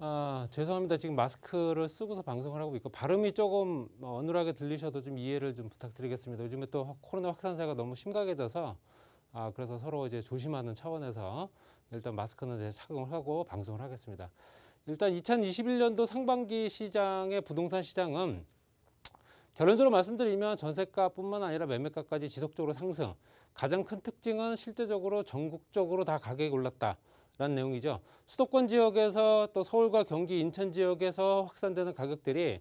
아, 죄송합니다. 지금 마스크를 쓰고서 방송을 하고 있고 발음이 조금 뭐 어눌하게 들리셔도 좀 이해를 좀 부탁드리겠습니다. 요즘에 또 코로나 확산세가 너무 심각해져서 아, 그래서 서로 이제 조심하는 차원에서 일단 마스크는 이제 착용을 하고 방송을 하겠습니다. 일단 2021년도 상반기 시장의 부동산 시장은 결론적으로 말씀드리면 전세가뿐만 아니라 매매가까지 지속적으로 상승. 가장 큰 특징은 실제적으로 전국적으로 다 가격이 올랐다. 라는 내용이죠. 수도권 지역에서 또 서울과 경기, 인천 지역에서 확산되는 가격들이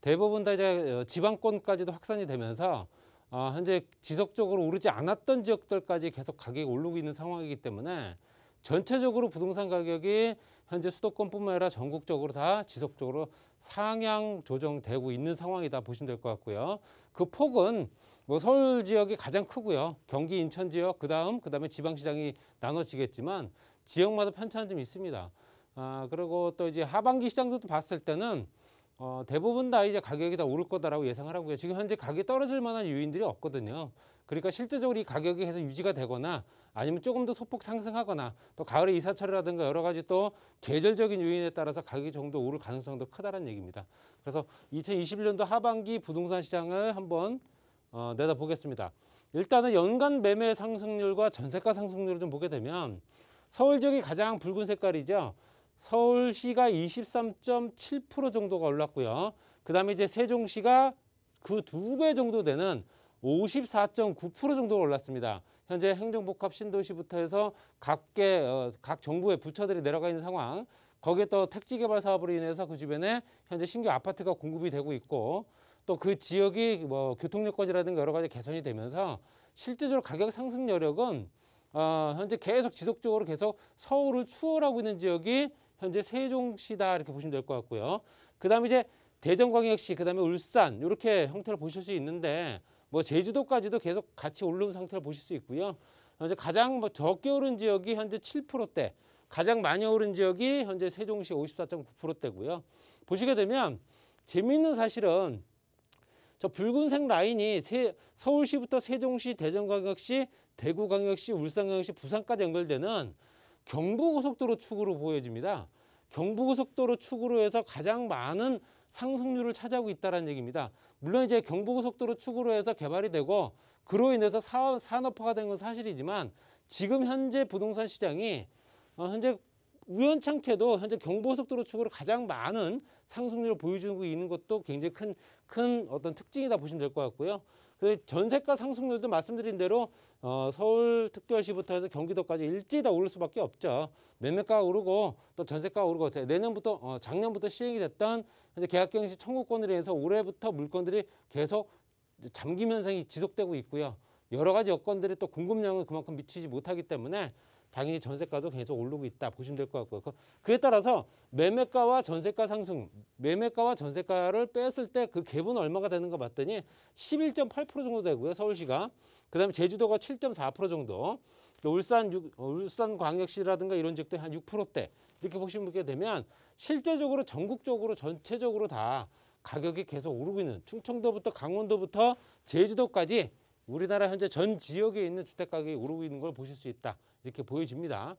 대부분 다 이제 어, 지방권까지도 확산이 되면서 어, 현재 지속적으로 오르지 않았던 지역들까지 계속 가격이 오르고 있는 상황이기 때문에 전체적으로 부동산 가격이 현재 수도권뿐만 아니라 전국적으로 다 지속적으로 상향 조정되고 있는 상황이다 보시면 될 것 같고요. 그 폭은 뭐 서울 지역이 가장 크고요. 경기 인천 지역 그다음 그다음에 지방 시장이 나눠지겠지만 지역마다 편차는 좀 있습니다. 아, 그리고 또 이제 하반기 시장도 봤을 때는 어, 대부분 다 이제 가격이 다 오를 거다라고 예상을 하고요. 지금 현재 가격이 떨어질 만한 요인들이 없거든요. 그러니까 실제적으로 이 가격이 계속 유지가 되거나 아니면 조금 더 소폭 상승하거나 또 가을에 이사철이라든가 여러 가지 또 계절적인 요인에 따라서 가격이 정도 오를 가능성도 크다는 얘기입니다. 그래서 2021년도 하반기 부동산 시장을 한번 어, 내다보겠습니다. 일단은 연간 매매 상승률과 전세가 상승률을 좀 보게 되면 서울 지역이 가장 붉은 색깔이죠. 서울시가 23.7% 정도가 올랐고요. 그다음에 이제 세종시가 그 두 배 정도 되는 54.9% 정도가 올랐습니다. 현재 행정복합 신도시부터 해서 각계 어, 각 정부의 부처들이 내려가 있는 상황. 거기에 또 택지 개발 사업으로 인해서 그 주변에 현재 신규 아파트가 공급이 되고 있고 또 그 지역이 뭐 교통 여건이라든가 여러 가지 개선이 되면서 실제적으로 가격 상승 여력은 어, 현재 계속 지속적으로 계속 서울을 추월하고 있는 지역이 현재 세종시다 이렇게 보시면 될 것 같고요. 그다음에 이제 대전광역시, 그다음에 울산 이렇게 형태를 보실 수 있는데 뭐 제주도까지도 계속 같이 올른 상태를 보실 수 있고요. 현재 가장 뭐 적게 오른 지역이 현재 7%대, 가장 많이 오른 지역이 현재 세종시 54.9%대고요. 보시게 되면 재미있는 사실은 저 붉은색 라인이 세, 서울시부터 세종시, 대전광역시, 대구광역시, 울산광역시, 부산까지 연결되는 경부고속도로 축으로 보여집니다. 경부고속도로 축으로 해서 가장 많은 상승률을 차지하고 있다는 얘기입니다. 물론 이제 경부고속도로 축으로 해서 개발이 되고 그로 인해서 사 산업화가 된 건 사실이지만 지금 현재 부동산 시장이 어, 현재 우연찮게도 현재 경보속도로 축으로 가장 많은 상승률을 보여주고 있는 것도 굉장히 큰, 큰 어떤 특징이다 보시면 될 것 같고요. 그 전세가 상승률도 말씀드린 대로 어, 서울 특별시부터 해서 경기도까지 일찍 다 오를 수밖에 없죠. 매매가 오르고 또 전세가 오르고 내년부터 어, 작년부터 시행이 됐던 현재 계약경시 청구권으로 해서 올해부터 물건들이 계속 잠김 현상이 지속되고 있고요. 여러 가지 여건들이 또 공급량을 그만큼 미치지 못하기 때문에 당연히 전세가도 계속 오르고 있다 보시면 될 것 같고요. 그, 그에 따라서 매매가와 전세가 상승, 매매가와 전세가를 뺐을 때그 갭은 얼마가 되는가 봤더니 11.8% 정도 되고요. 서울시가. 그다음에 제주도가 7.4% 정도. 그러니까 울산, 6, 어, 울산 광역시라든가 이런 지역도 한 6%대 이렇게 보시면 게 되면 실제적으로 전국적으로 전체적으로 다 가격이 계속 오르고 있는 충청도부터 강원도부터 제주도까지 우리나라 현재 전 지역에 있는 주택 가격이 오르고 있는 걸 보실 수 있다. 이렇게 보여집니다.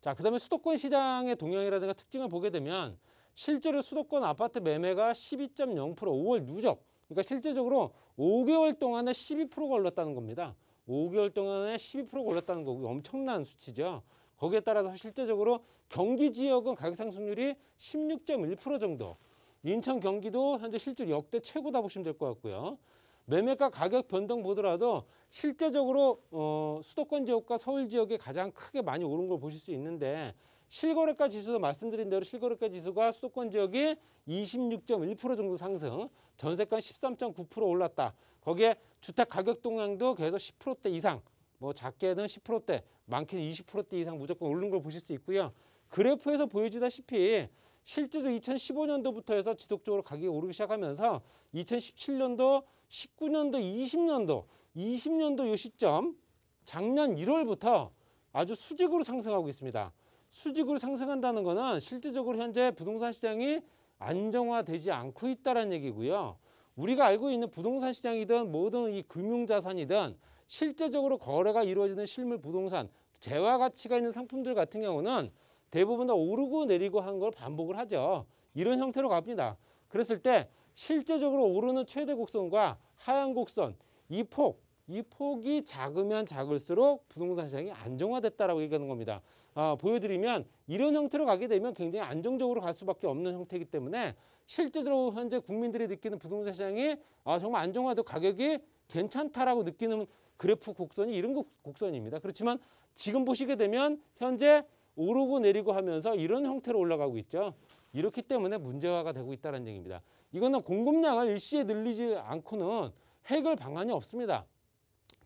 자, 그다음에 수도권 시장의 동향이라든가 특징을 보게 되면 실제로 수도권 아파트 매매가 12.0% 5월 누적. 그러니까 실제적으로 5개월 동안에 12%가 올랐다는 겁니다. 5개월 동안에 12%가 올랐다는 거고 엄청난 수치죠. 거기에 따라서 실제적으로 경기 지역은 가격 상승률이 16.1% 정도. 인천 경기도 현재 실질 역대 최고다 보시면 될 것 같고요. 매매가 가격 변동 보더라도 실제적으로 어, 수도권 지역과 서울 지역이 가장 크게 많이 오른 걸 보실 수 있는데 실거래가 지수도 말씀드린 대로 실거래가 지수가 수도권 지역이 26.1% 정도 상승, 전세가 13.9% 올랐다. 거기에 주택 가격 동향도 계속 10%대 이상, 뭐 작게는 10%대, 많게는 20%대 이상 무조건 오른 걸 보실 수 있고요. 그래프에서 보여지다시피 실제로 2015년도부터 해서 지속적으로 가격이 오르기 시작하면서 2017년도 19년도, 20년도, 20년도 이 시점 작년 1월부터 아주 수직으로 상승하고 있습니다. 수직으로 상승한다는 것은 실질적으로 현재 부동산 시장이 안정화되지 않고 있다는 얘기고요. 우리가 알고 있는 부동산 시장이든 모든 이 금융자산이든 실제적으로 거래가 이루어지는 실물 부동산, 재화 가치가 있는 상품들 같은 경우는 대부분 다 오르고 내리고 한 걸 반복을 하죠. 이런 형태로 갑니다. 그랬을 때 실제적으로 오르는 최대 곡선과 하향 곡선 이 폭, 이 폭이 작으면 작을수록 부동산 시장이 안정화됐다라고 얘기하는 겁니다. 아, 보여드리면 이런 형태로 가게 되면 굉장히 안정적으로 갈 수밖에 없는 형태이기 때문에 실제적으로 현재 국민들이 느끼는 부동산 시장이 아, 정말 안정화도 가격이 괜찮다라고 느끼는 그래프 곡선이 이런 곡선입니다. 그렇지만 지금 보시게 되면 현재 오르고 내리고 하면서 이런 형태로 올라가고 있죠. 이렇기 때문에 문제화가 되고 있다는 얘기입니다. 이거는 공급량을 일시에 늘리지 않고는 해결 방안이 없습니다.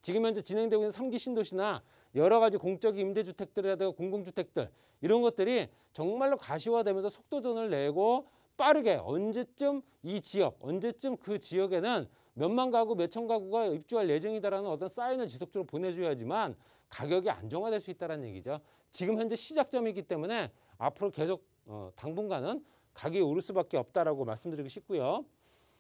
지금 현재 진행되고 있는 삼기 신도시나 여러 가지 공적 임대주택들이라든가 공공주택들 이런 것들이 정말로 가시화되면서 속도전을 내고 빠르게 언제쯤 이 지역, 언제쯤 그 지역에는 몇만 가구, 몇천 가구가 입주할 예정이다라는 어떤 사인을 지속적으로 보내줘야지만 가격이 안정화될 수 있다는 얘기죠. 지금 현재 시작점이기 때문에 앞으로 계속 어, 당분간은 가격이 오를 수밖에 없다라고 말씀드리고 싶고요.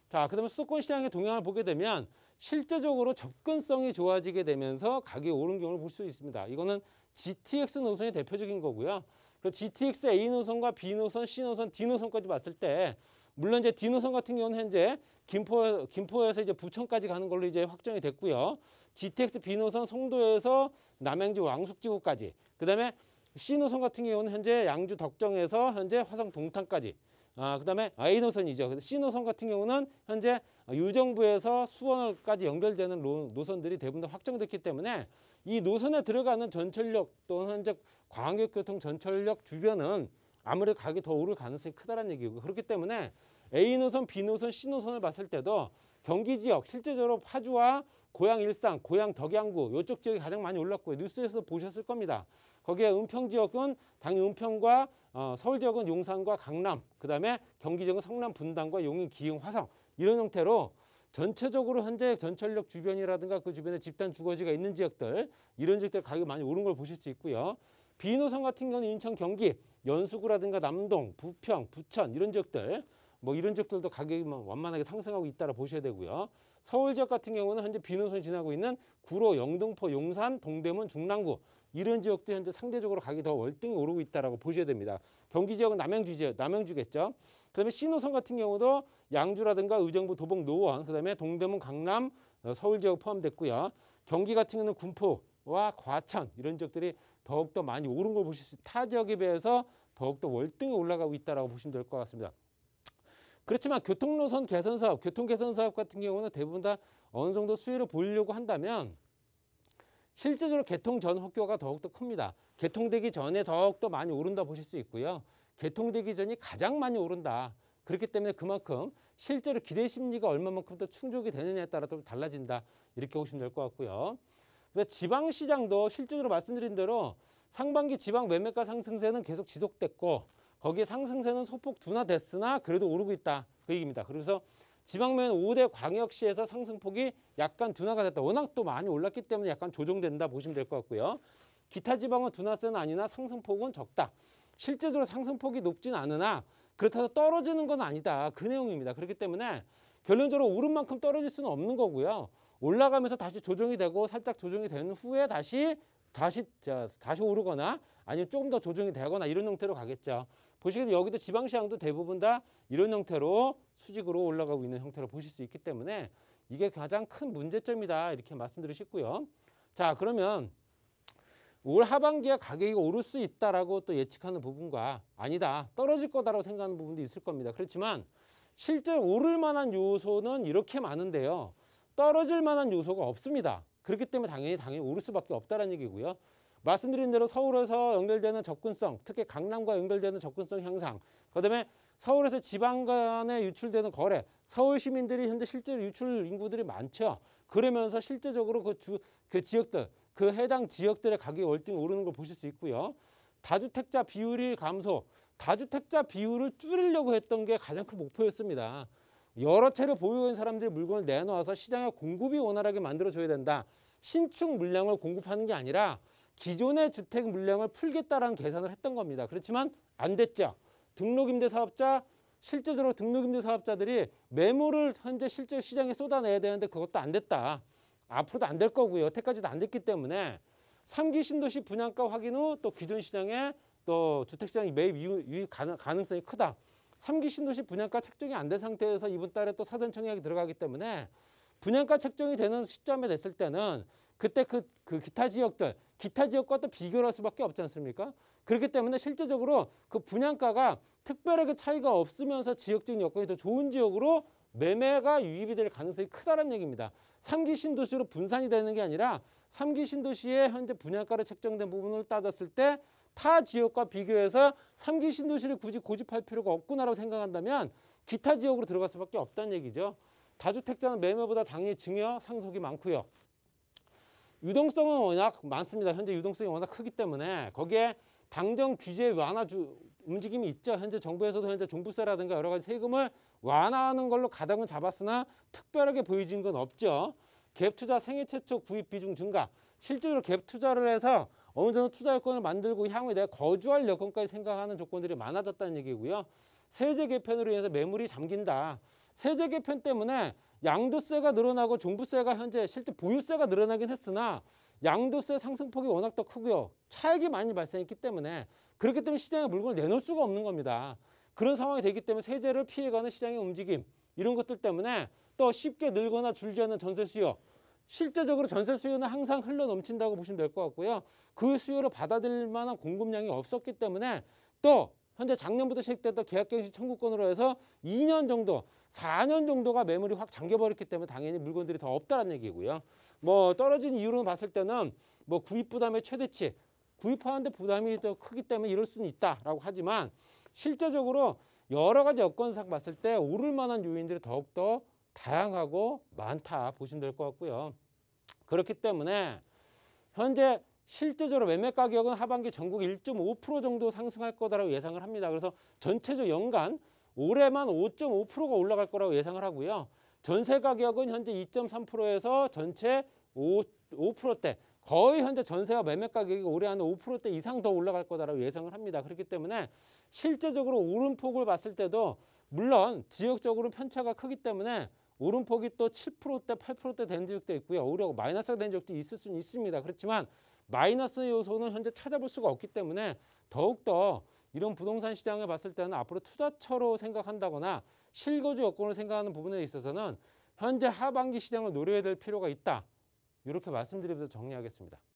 자, 그다음에 수도권 시장의 동향을 보게 되면 실제적으로 접근성이 좋아지게 되면서 가격이 오른 경우를 볼 수 있습니다. 이거는 GTX 노선이 대표적인 거고요. 그 GTX A 노선과 B 노선, C 노선, D 노선까지 봤을 때 물론 이제 D 노선 같은 경우는 현재 김포 김포에서 이제 부천까지 가는 걸로 이제 확정이 됐고요. GTX B 노선 송도에서 남양주 왕숙지구까지 그다음에 C 노선 같은 경우는 현재 양주 덕정에서 현재 화성 동탄까지 아, 그다음에 A 노선이죠. 근 C 노선 같은 경우는 현재 유정부에서 수원까지 연결되는 노선들이 대부분 다 확정됐기 때문에 이 노선에 들어가는 전철역 또는 현재 광역교통 전철역 주변은 아무래도 가격이 더 오를 가능성이 크다는 얘기고 그렇기 때문에 A 노선, B 노선, C 노선을 봤을 때도 경기 지역 실제적으로 파주와 고향 일산, 고향 덕양구 이쪽 지역이 가장 많이 올랐고요. 뉴스에서도 보셨을 겁니다. 거기에 은평 지역은 당연히 은평과 어, 서울 지역은 용산과 강남, 그다음에 경기 지역은 성남 분당과 용인 기흥 화성 이런 형태로 전체적으로 현재 전철역 주변이라든가 그 주변에 집단 주거지가 있는 지역들 이런 지역들 가격이 많이 오른 걸 보실 수 있고요. 비노선 같은 경우는 인천 경기 연수구라든가 남동, 부평, 부천 이런 지역들 뭐 이런 지역들도 가격이 뭐 완만하게 상승하고 있다라 보셔야 되고요. 서울 지역 같은 경우는 현재 비노선 지나고 있는 구로, 영등포, 용산, 동대문, 중랑구 이런 지역도 현재 상대적으로 가격이 더 월등히 오르고 있다고 보셔야 됩니다. 경기 지역은 남양주 지역, 남양주겠죠. 그다음에 신호선 같은 경우도 양주라든가 의정부, 도봉, 노원, 그다음에 동대문, 강남, 어, 서울 지역 포함됐고요. 경기 같은 경우는 군포와 과천 이런 지역들이 더욱더 많이 오른 걸 보실 수, 타 지역에 비해서 더욱더 월등히 올라가고 있다라고 보시면 될 것 같습니다. 그렇지만 교통노선 개선 사업, 교통 개선 사업 같은 경우는 대부분 다 어느 정도 수위를 보이려고 한다면 실제적으로 개통 전 학교가 더욱더 큽니다. 개통되기 전에 더욱더 많이 오른다 보실 수 있고요. 개통되기 전이 가장 많이 오른다. 그렇기 때문에 그만큼 실제로 기대 심리가 얼마만큼 더 충족이 되느냐에 따라 좀 달라진다. 이렇게 보시면 될 것 같고요. 지방시장도 실제로 말씀드린 대로 상반기 지방 매매가 상승세는 계속 지속됐고 거기에 상승세는 소폭 둔화됐으나 그래도 오르고 있다. 그 얘기입니다. 그래서 지방면 5대 광역시에서 상승폭이 약간 둔화가 됐다. 워낙 또 많이 올랐기 때문에 약간 조정된다 보시면 될 것 같고요. 기타 지방은 둔화세는 아니나 상승폭은 적다. 실제적으로 상승폭이 높진 않으나 그렇다고 떨어지는 건 아니다. 그 내용입니다. 그렇기 때문에 결론적으로 오른 만큼 떨어질 수는 없는 거고요. 올라가면서 다시 조정이 되고 살짝 조정이 된 후에 다시 다시 자, 다시 오르거나 아니면 조금 더 조정이 되거나 이런 형태로 가겠죠. 보시기에 여기도 지방시장도 대부분 다 이런 형태로 수직으로 올라가고 있는 형태로 보실 수 있기 때문에 이게 가장 큰 문제점이다 이렇게 말씀드리고 싶고요. 자 그러면 올 하반기에 가격이 오를 수 있다라고 또 예측하는 부분과 아니다 떨어질 거다라고 생각하는 부분도 있을 겁니다. 그렇지만 실제 오를 만한 요소는 이렇게 많은데요. 떨어질 만한 요소가 없습니다. 그렇기 때문에 당연히 당연히 오를 수밖에 없다는 얘기고요. 말씀드린 대로 서울에서 연결되는 접근성, 특히 강남과 연결되는 접근성 향상, 그다음에 서울에서 지방 간에 유출되는 거래, 서울 시민들이 현재 실제로 유출 인구들이 많죠. 그러면서 실제적으로 그, 주, 그 지역들, 그 해당 지역들의 가격이 월등히 오르는 걸 보실 수 있고요. 다주택자 비율이 감소, 다주택자 비율을 줄이려고 했던 게 가장 큰 목표였습니다. 여러 채를 보유한 사람들이 물건을 내놓아서 시장에 공급이 원활하게 만들어줘야 된다. 신축 물량을 공급하는 게 아니라 기존의 주택 물량을 풀겠다라는 계산을 했던 겁니다. 그렇지만 안 됐죠. 등록임대 사업자 실제적으로 등록임대 사업자들이 매물을 현재 실제 시장에 쏟아내야 되는데 그것도 안 됐다. 앞으로도 안 될 거고요. 여태까지도 안 됐기 때문에 삼기 신도시 분양가 확인 후 또 기존 시장에 또 주택시장이 매입 유입 가능성이 크다. 3기 신도시 분양가 책정이 안 된 상태에서 이번 달에 또 사전 청약이 들어가기 때문에 분양가 책정이 되는 시점에 됐을 때는 그때 그, 그 기타 지역들, 기타 지역과 또 비교를 할 수밖에 없지 않습니까? 그렇기 때문에 실제적으로 그 분양가가 특별하게 그 차이가 없으면서 지역적인 여건이 더 좋은 지역으로 매매가 유입이 될 가능성이 크다는 얘기입니다. 3기 신도시로 분산이 되는 게 아니라 3기 신도시의 현재 분양가로 책정된 부분을 따졌을 때타 지역과 비교해서 삼기 신도시를 굳이 고집할 필요가 없구나라고 생각한다면 기타 지역으로 들어갈 수밖에 없다는 얘기죠. 다주택자는 매매보다 당연히 증여 상속이 많고요. 유동성은 워낙 많습니다. 현재 유동성이 워낙 크기 때문에 거기에 당정 규제 완화 주, 움직임이 있죠. 현재 정부에서도 현재 종부세라든가 여러 가지 세금을 완화하는 걸로 가닥은 잡았으나 특별하게 보여진 건 없죠. 갭 투자 생애 최초 구입 비중 증가. 실제로 갭 투자를 해서 어느 정도 투자 여건을 만들고 향후에 내가 거주할 여건까지 생각하는 조건들이 많아졌다는 얘기고요. 세제 개편으로 인해서 매물이 잠긴다. 세제 개편 때문에 양도세가 늘어나고 종부세가 현재 실제 보유세가 늘어나긴 했으나 양도세 상승폭이 워낙 더 크고요. 차액이 많이 발생했기 때문에 그렇기 때문에 시장에 물건을 내놓을 수가 없는 겁니다. 그런 상황이 되기 때문에 세제를 피해가는 시장의 움직임 이런 것들 때문에 또 쉽게 늘거나 줄지 않는 전세 수요 실제적으로 전세 수요는 항상 흘러 넘친다고 보시면 될 것 같고요. 그 수요를 받아들일 만한 공급량이 없었기 때문에 또 현재 작년부터 시작됐던 계약갱신 청구권으로 해서 2년 정도, 4년 정도가 매물이 확 잠겨버렸기 때문에 당연히 물건들이 더 없다는 얘기고요. 뭐 떨어진 이유로 봤을 때는 뭐 구입 부담의 최대치, 구입하는데 부담이 더 크기 때문에 이럴 수는 있다라고 하지만 실제적으로 여러 가지 여건상 봤을 때 오를 만한 요인들이 더욱더 다양하고 많다 보시면 될 것 같고요. 그렇기 때문에 현재 실제적으로 매매 가격은 하반기 전국 1.5% 정도 상승할 거다라고 예상을 합니다. 그래서 전체적 연간 올해만 5.5%가 올라갈 거라고 예상을 하고요. 전세 가격은 현재 2.3%에서 전체 5, 대 거의 현재 전세와 매매 가격이 올해 한 5%대 이상 더 올라갈 거다라고 예상을 합니다. 그렇기 때문에 실제적으로 오른 폭을 봤을 때도 물론 지역적으로 편차가 크기 때문에 오름폭이 또 7%대, 8%대 된 지역도 있고요. 오히려 마이너스가 된지도 있을 수는 있습니다. 그렇지만 마이너스 요소는 현재 찾아볼 수가 없기 때문에 더욱더 이런 부동산 시장을 봤을 때는 앞으로 투자처로 생각한다거나 실거주 여건을 생각하는 부분에 있어서는 현재 하반기 시장을 노려야 될 필요가 있다. 이렇게 말씀드리면서 정리하겠습니다.